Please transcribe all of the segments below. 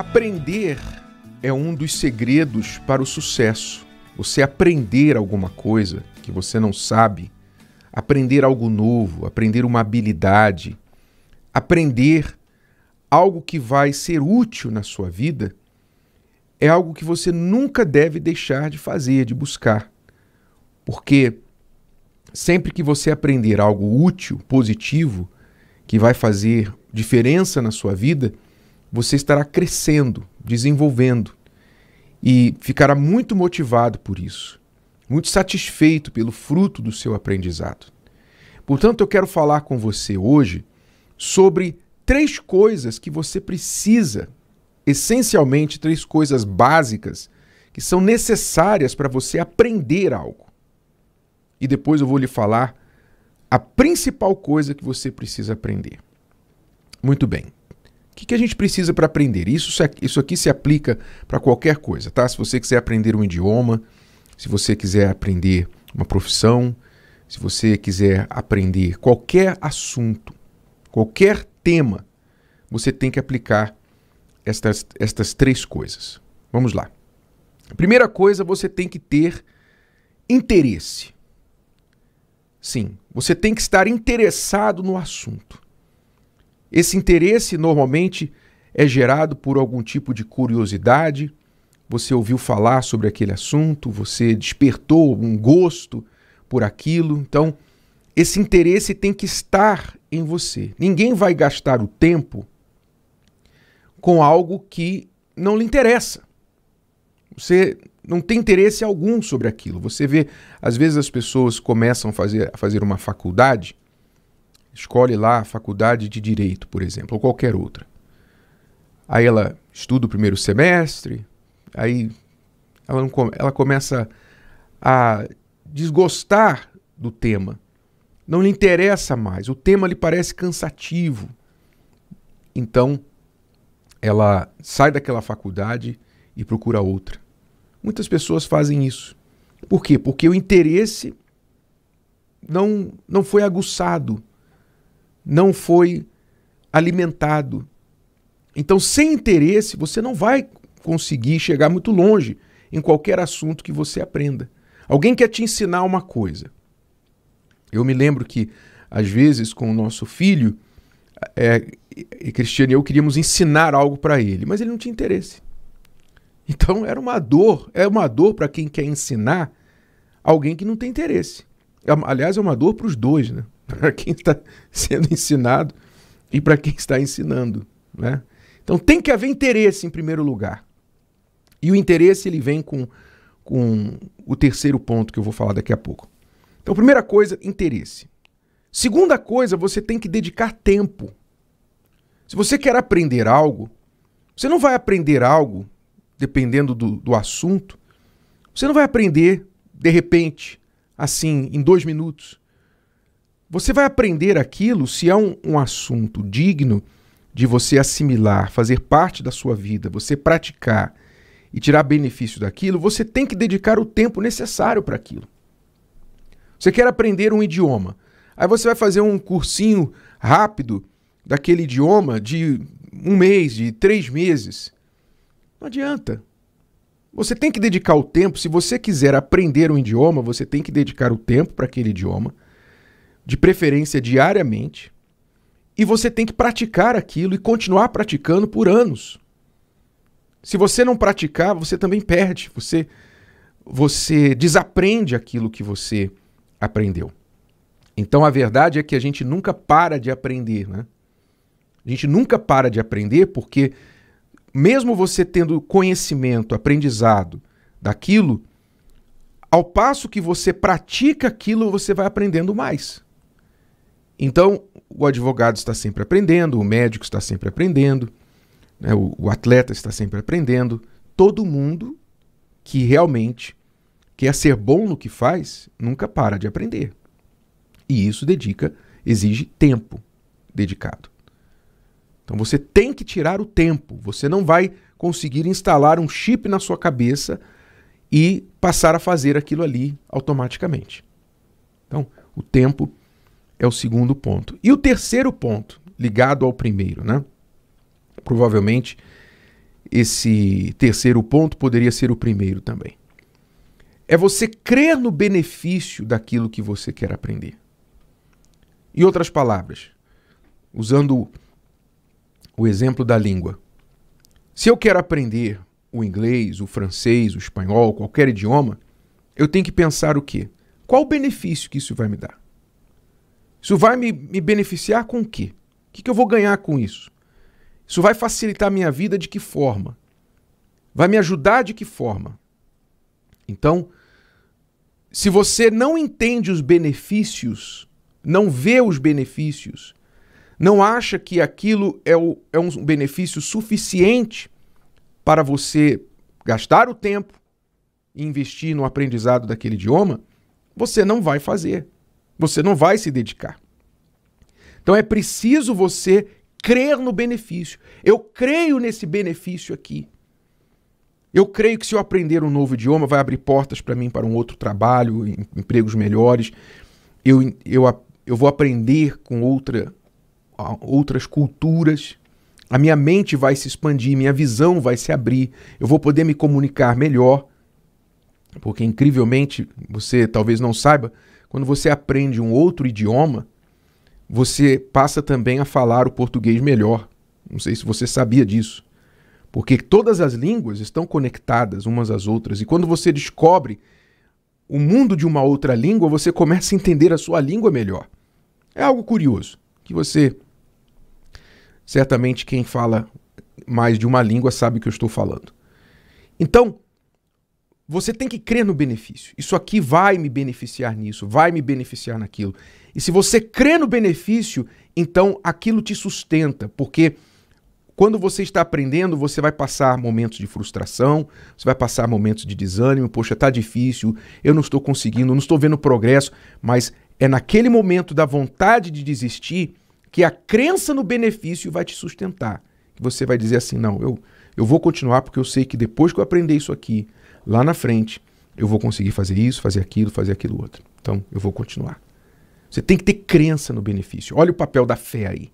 Aprender é um dos segredos para o sucesso. Você aprender alguma coisa que você não sabe, aprender algo novo, aprender uma habilidade, aprender algo que vai ser útil na sua vida, é algo que você nunca deve deixar de fazer, de buscar. Porque sempre que você aprender algo útil, positivo, que vai fazer diferença na sua vida, você estará crescendo, desenvolvendo e ficará muito motivado por isso, muito satisfeito pelo fruto do seu aprendizado. Portanto, eu quero falar com você hoje sobre três coisas que você precisa, essencialmente três coisas básicas que são necessárias para você aprender algo. E depois eu vou lhe falar a principal coisa que você precisa aprender. Muito bem que, que a gente precisa para aprender? Isso, isso aqui se aplica para qualquer coisa, tá? Se você quiser aprender um idioma, se você quiser aprender uma profissão, se você quiser aprender qualquer assunto, qualquer tema, você tem que aplicar estas, estas três coisas. Vamos lá. primeira coisa, você tem que ter interesse. Sim, você tem que estar interessado no assunto. Esse interesse normalmente é gerado por algum tipo de curiosidade. Você ouviu falar sobre aquele assunto, você despertou um gosto por aquilo. Então, esse interesse tem que estar em você. Ninguém vai gastar o tempo com algo que não lhe interessa. Você não tem interesse algum sobre aquilo. Você vê, às vezes as pessoas começam a fazer, a fazer uma faculdade escolhe lá a faculdade de direito, por exemplo, ou qualquer outra. Aí ela estuda o primeiro semestre, aí ela, não, ela começa a desgostar do tema. Não lhe interessa mais, o tema lhe parece cansativo. Então, ela sai daquela faculdade e procura outra. Muitas pessoas fazem isso. Por quê? Porque o interesse não, não foi aguçado não foi alimentado. Então, sem interesse, você não vai conseguir chegar muito longe em qualquer assunto que você aprenda. Alguém quer te ensinar uma coisa. Eu me lembro que, às vezes, com o nosso filho, é, e Cristiano e eu queríamos ensinar algo para ele, mas ele não tinha interesse. Então era uma dor, é uma dor para quem quer ensinar alguém que não tem interesse. É aliás, é uma dor para os dois, né? para quem está sendo ensinado e para quem está ensinando. Né? Então tem que haver interesse em primeiro lugar. E o interesse ele vem com, com o terceiro ponto que eu vou falar daqui a pouco. Então, primeira coisa, interesse. Segunda coisa, você tem que dedicar tempo. Se você quer aprender algo, você não vai aprender algo, dependendo do, do assunto, você não vai aprender de repente, assim, em dois minutos. Você vai aprender aquilo se é um, um assunto digno de você assimilar, fazer parte da sua vida, você praticar e tirar benefício daquilo, você tem que dedicar o tempo necessário para aquilo. Você quer aprender um idioma. Aí você vai fazer um cursinho rápido daquele idioma de um mês, de três meses. Não adianta. Você tem que dedicar o tempo. Se você quiser aprender um idioma, você tem que dedicar o tempo para aquele idioma de preferência diariamente, e você tem que praticar aquilo e continuar praticando por anos. Se você não praticar, você também perde, você você desaprende aquilo que você aprendeu. Então a verdade é que a gente nunca para de aprender, né? A gente nunca para de aprender porque mesmo você tendo conhecimento, aprendizado daquilo, ao passo que você pratica aquilo, você vai aprendendo mais. Então, o advogado está sempre aprendendo, o médico está sempre aprendendo, né, o, o atleta está sempre aprendendo. Todo mundo que realmente quer ser bom no que faz nunca para de aprender. E isso dedica, exige tempo dedicado. Então você tem que tirar o tempo. Você não vai conseguir instalar um chip na sua cabeça e passar a fazer aquilo ali automaticamente. Então, o tempo é o segundo ponto. E o terceiro ponto, ligado ao primeiro, né? Provavelmente esse terceiro ponto poderia ser o primeiro também. É você crer no benefício daquilo que você quer aprender. Em outras palavras, usando o exemplo da língua. Se eu quero aprender o inglês, o francês, o espanhol, qualquer idioma, eu tenho que pensar o quê? Qual o benefício que isso vai me dar? Isso vai me, me beneficiar com o quê? O que, que eu vou ganhar com isso? Isso vai facilitar a minha vida de que forma? Vai me ajudar de que forma? Então, se você não entende os benefícios, não vê os benefícios, não acha que aquilo é, o, é um benefício suficiente para você gastar o tempo e investir no aprendizado daquele idioma, você não vai fazer. Você não vai se dedicar. Então é preciso você crer no benefício. Eu creio nesse benefício aqui. Eu creio que se eu aprender um novo idioma, vai abrir portas para mim para um outro trabalho, em, empregos melhores. Eu, eu, eu vou aprender com outra, outras culturas. A minha mente vai se expandir, minha visão vai se abrir. Eu vou poder me comunicar melhor. Porque, incrivelmente, você talvez não saiba, quando você aprende um outro idioma, você passa também a falar o português melhor. Não sei se você sabia disso. Porque todas as línguas estão conectadas umas às outras. E quando você descobre o mundo de uma outra língua, você começa a entender a sua língua melhor. É algo curioso que você. Certamente quem fala mais de uma língua sabe o que eu estou falando. Então, você tem que crer no benefício. Isso aqui vai me beneficiar nisso, vai me beneficiar naquilo. E se você crê no benefício, então aquilo te sustenta, porque quando você está aprendendo, você vai passar momentos de frustração, você vai passar momentos de desânimo, poxa, tá difícil, eu não estou conseguindo, não estou vendo progresso, mas é naquele momento da vontade de desistir que a crença no benefício vai te sustentar. Você vai dizer assim: "Não, eu eu vou continuar porque eu sei que depois que eu aprender isso aqui, lá na frente eu vou conseguir fazer isso, fazer aquilo, fazer aquilo outro. Então eu vou continuar. Você tem que ter crença no benefício. Olha o papel da fé aí.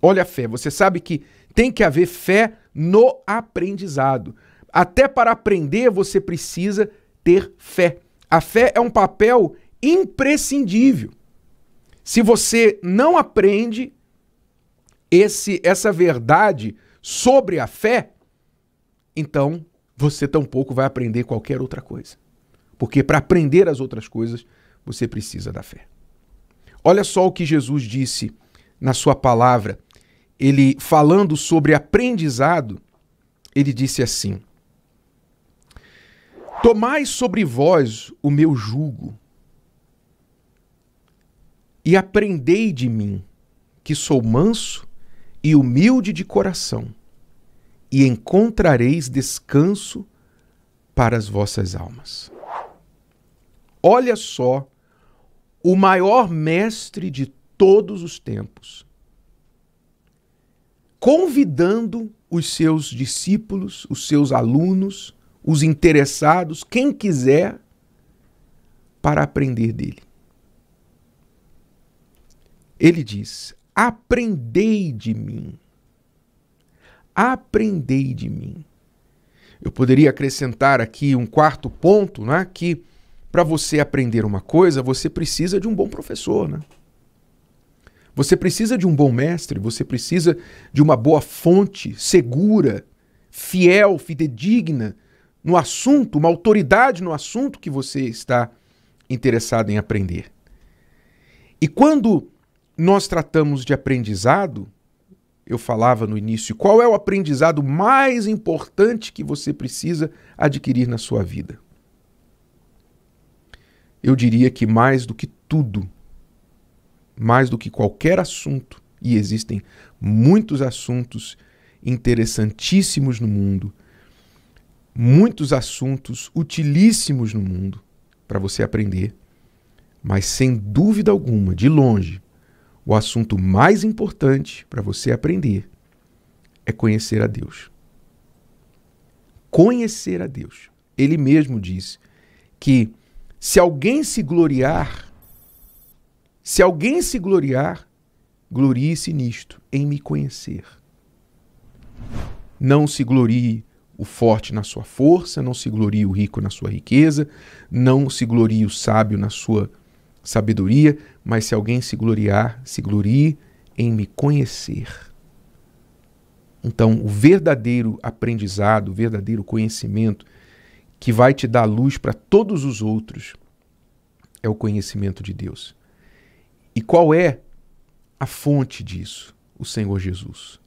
Olha a fé. Você sabe que tem que haver fé no aprendizado. Até para aprender você precisa ter fé. A fé é um papel imprescindível. Se você não aprende esse essa verdade sobre a fé, então você tampouco vai aprender qualquer outra coisa. Porque para aprender as outras coisas, você precisa da fé. Olha só o que Jesus disse na sua palavra. Ele falando sobre aprendizado, ele disse assim: Tomai sobre vós o meu jugo e aprendei de mim, que sou manso e humilde de coração e encontrareis descanso para as vossas almas. Olha só o maior mestre de todos os tempos, convidando os seus discípulos, os seus alunos, os interessados, quem quiser, para aprender dele. Ele diz: Aprendei de mim aprendei de mim. Eu poderia acrescentar aqui um quarto ponto, né, que para você aprender uma coisa, você precisa de um bom professor, né? Você precisa de um bom mestre, você precisa de uma boa fonte segura, fiel, fidedigna no assunto, uma autoridade no assunto que você está interessado em aprender. E quando nós tratamos de aprendizado, eu falava no início, qual é o aprendizado mais importante que você precisa adquirir na sua vida? Eu diria que mais do que tudo, mais do que qualquer assunto, e existem muitos assuntos interessantíssimos no mundo, muitos assuntos utilíssimos no mundo para você aprender, mas sem dúvida alguma, de longe, o assunto mais importante para você aprender é conhecer a Deus. Conhecer a Deus. Ele mesmo disse que se alguém se gloriar, se alguém se gloriar, glorie-se nisto, em me conhecer. Não se glorie o forte na sua força, não se glorie o rico na sua riqueza, não se glorie o sábio na sua sabedoria, mas se alguém se gloriar, se glorie em me conhecer. Então, o verdadeiro aprendizado, o verdadeiro conhecimento que vai te dar luz para todos os outros é o conhecimento de Deus. E qual é a fonte disso? O Senhor Jesus.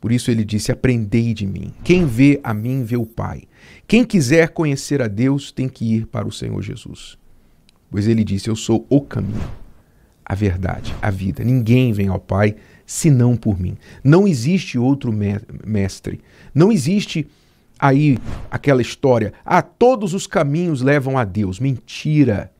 Por isso ele disse: Aprendei de mim. Quem vê a mim, vê o Pai. Quem quiser conhecer a Deus tem que ir para o Senhor Jesus pois ele disse: Eu sou o caminho, a verdade, a vida. Ninguém vem ao Pai senão por mim. Não existe outro mestre. Não existe aí aquela história: ah, todos os caminhos levam a Deus. Mentira.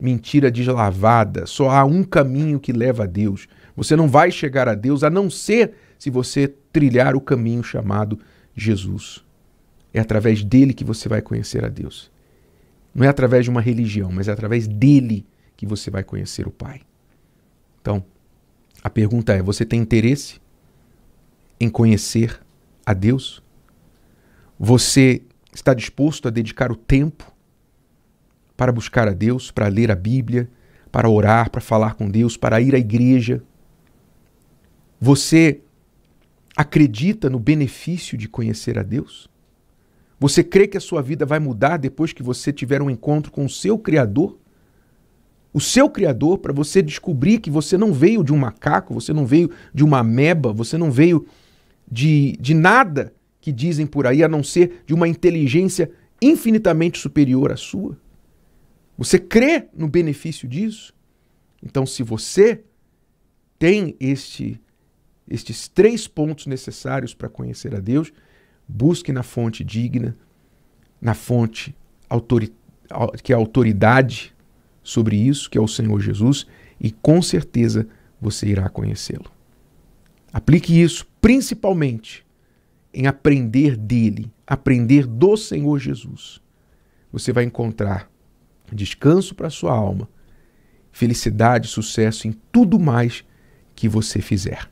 Mentira deslavada. Só há um caminho que leva a Deus. Você não vai chegar a Deus a não ser se você trilhar o caminho chamado Jesus. É através dele que você vai conhecer a Deus. Não é através de uma religião, mas é através dele que você vai conhecer o Pai. Então, a pergunta é: você tem interesse em conhecer a Deus? Você está disposto a dedicar o tempo para buscar a Deus, para ler a Bíblia, para orar, para falar com Deus, para ir à igreja? Você acredita no benefício de conhecer a Deus? Você crê que a sua vida vai mudar depois que você tiver um encontro com o seu Criador? O seu Criador, para você descobrir que você não veio de um macaco, você não veio de uma ameba, você não veio de, de nada que dizem por aí, a não ser de uma inteligência infinitamente superior à sua. Você crê no benefício disso? Então, se você tem este, estes três pontos necessários para conhecer a Deus, Busque na fonte digna, na fonte que é autoridade sobre isso, que é o Senhor Jesus, e com certeza você irá conhecê-lo. Aplique isso principalmente em aprender dele, aprender do Senhor Jesus. Você vai encontrar descanso para sua alma, felicidade, sucesso em tudo mais que você fizer.